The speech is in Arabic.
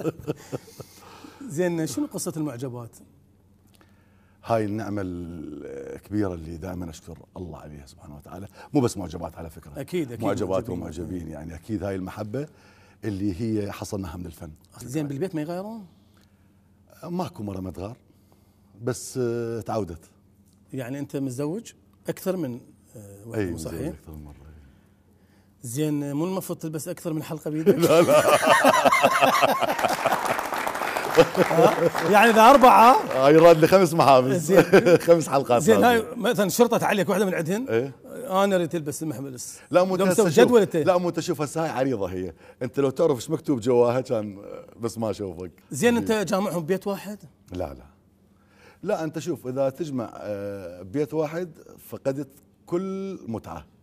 زين شنو قصه المعجبات؟ هاي النعمة الكبيرة اللي دائما أشكر الله عليها سبحانه وتعالى مو بس معجبات على فكرة أكيد أكيد معجبات ومعجبين يعني أكيد هاي المحبة اللي هي حصلناها من الفن زين بالبيت ما يغيرون؟ ماكو مرة ما تغار بس آه، تعودت يعني أنت متزوج أكثر من آه، واحد صحيح؟ أكثر من مرة زين مو المفروض تلبس اكثر من حلقه بيدك؟ لا لا يعني اذا اربعه هاي آه، راد لي خمس محابس زين خمس حلقات زين هاي مثلا شرطه عليك واحده من عندهن ايه؟ انا اللي تلبس المحملس لا مو مسوي جدول انت لا مو انت شوف هسه هاي عريضه هي انت لو تعرف ايش مكتوب جواها كان آه، بس ما اشوفك زين انت إيه. جامعهم ببيت واحد؟ لا لا لا انت شوف اذا تجمع ببيت آه، واحد فقدت كل متعه